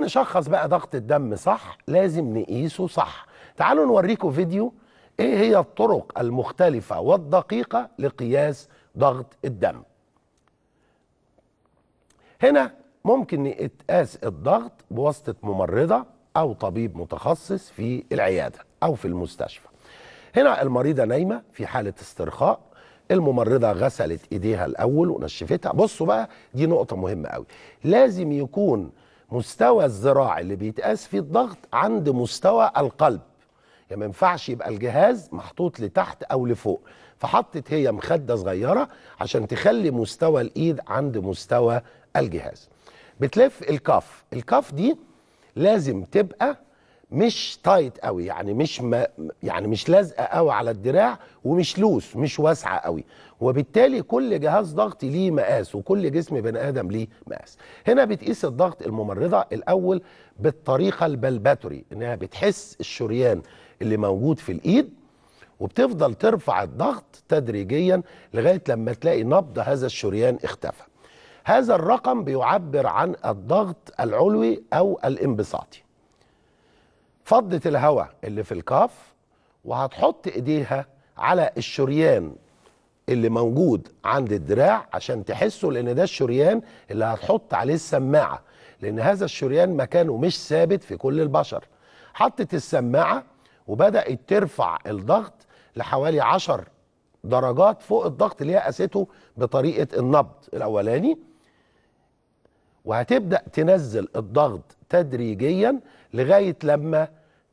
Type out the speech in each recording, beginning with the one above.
نشخص بقى ضغط الدم صح لازم نقيسه صح تعالوا نوريكم فيديو ايه هي الطرق المختلفة والدقيقة لقياس ضغط الدم هنا ممكن يتقاس الضغط بواسطة ممرضة أو طبيب متخصص في العيادة أو في المستشفى هنا المريضة نايمة في حالة استرخاء الممرضة غسلت إيديها الأول ونشفتها بصوا بقى دي نقطة مهمة قوي لازم يكون مستوى الذراع اللي بيتقاس فيه الضغط عند مستوى القلب يعني ما ينفعش يبقى الجهاز محطوط لتحت او لفوق فحطت هي مخده صغيره عشان تخلي مستوى الايد عند مستوى الجهاز بتلف الكف الكف دي لازم تبقى مش تايت قوي يعني مش ما يعني مش لازقه قوي على الدراع ومش لوس مش واسعه قوي وبالتالي كل جهاز ضغط ليه مقاس وكل جسم بني ادم ليه مقاس هنا بتقيس الضغط الممرضه الاول بالطريقه البلباتوري انها بتحس الشريان اللي موجود في الايد وبتفضل ترفع الضغط تدريجيا لغايه لما تلاقي نبض هذا الشريان اختفى هذا الرقم بيعبر عن الضغط العلوي او الانبساطي فضت الهواء اللي في الكاف وهتحط ايديها على الشريان اللي موجود عند الدراع عشان تحسه لان ده الشريان اللي هتحط عليه السماعه لان هذا الشريان مكانه مش ثابت في كل البشر حطت السماعه وبدات ترفع الضغط لحوالي 10 درجات فوق الضغط اللي هي قاسته بطريقه النبض الاولاني وهتبدا تنزل الضغط تدريجيا لغايه لما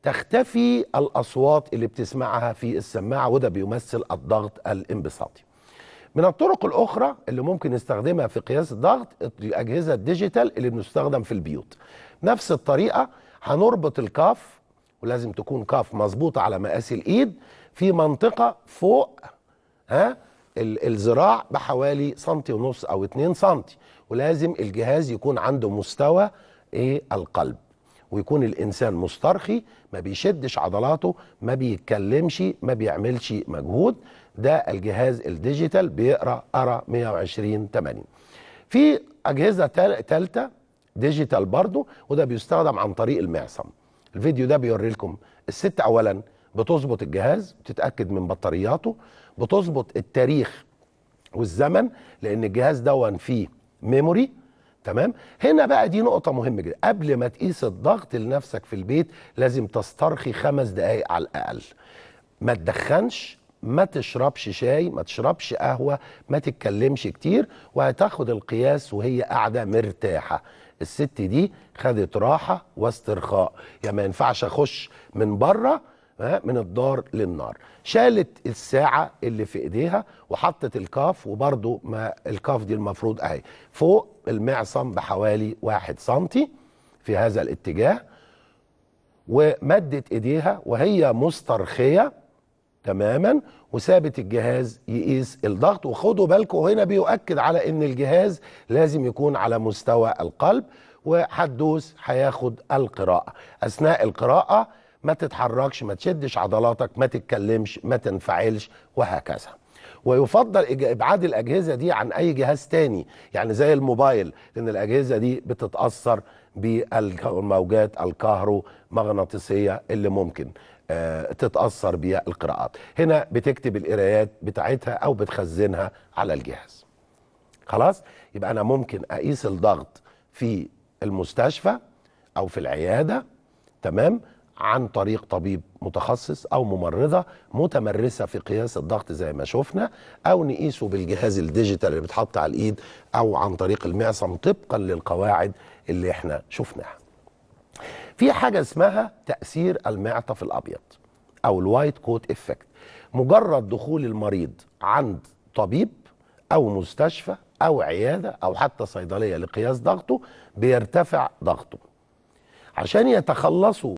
تختفي الأصوات اللي بتسمعها في السماعة وده بيمثل الضغط الانبساطي من الطرق الأخرى اللي ممكن نستخدمها في قياس الضغط الأجهزة الديجيتال اللي بنستخدم في البيوت نفس الطريقة هنربط الكاف ولازم تكون كاف مظبوطة على مقاس الإيد في منطقة فوق ها الذراع بحوالي سنتي ونص أو 2 سنتي ولازم الجهاز يكون عنده مستوى إيه القلب ويكون الانسان مسترخي ما بيشدش عضلاته ما بيتكلمش ما بيعملش مجهود ده الجهاز الديجيتال بيقرا ارا 120 80 في اجهزه ثالثه ديجيتال برضو وده بيستخدم عن طريق المعصم الفيديو ده بيوري لكم الست اولا بتظبط الجهاز بتتاكد من بطارياته بتظبط التاريخ والزمن لان الجهاز دون فيه ميموري تمام هنا بقى دي نقطه مهمه جدا قبل ما تقيس الضغط لنفسك في البيت لازم تسترخي خمس دقائق على الاقل ما تدخنش ما تشربش شاي ما تشربش قهوه ما تتكلمش كتير وهتاخد القياس وهي قاعده مرتاحه الست دي خدت راحه واسترخاء يعني ما ينفعش اخش من بره من الدار للنار شالت الساعة اللي في ايديها وحطت الكاف وبرضو ما الكاف دي المفروض اهي فوق المعصم بحوالي واحد سنتي في هذا الاتجاه ومدت ايديها وهي مسترخية تماما وسابت الجهاز يقيس الضغط وخدوا بالكم هنا بيؤكد على ان الجهاز لازم يكون على مستوى القلب وحدوس هياخد القراءة أثناء القراءة ما تتحركش ما تشدش عضلاتك ما تتكلمش ما تنفعلش وهكذا ويفضل ابعاد الاجهزه دي عن اي جهاز تاني يعني زي الموبايل لان الاجهزه دي بتتاثر بالموجات الكهرومغناطيسيه اللي ممكن آه، تتاثر بيها القراءات هنا بتكتب القرايات بتاعتها او بتخزنها على الجهاز خلاص يبقى انا ممكن اقيس الضغط في المستشفى او في العياده تمام عن طريق طبيب متخصص او ممرضه متمرسه في قياس الضغط زي ما شفنا او نقيسه بالجهاز الديجيتال اللي بيتحط على الايد او عن طريق المعصم طبقا للقواعد اللي احنا شفناها. في حاجه اسمها تاثير المعطف الابيض او الوايت كوت افكت. مجرد دخول المريض عند طبيب او مستشفى او عياده او حتى صيدليه لقياس ضغطه بيرتفع ضغطه. عشان يتخلصوا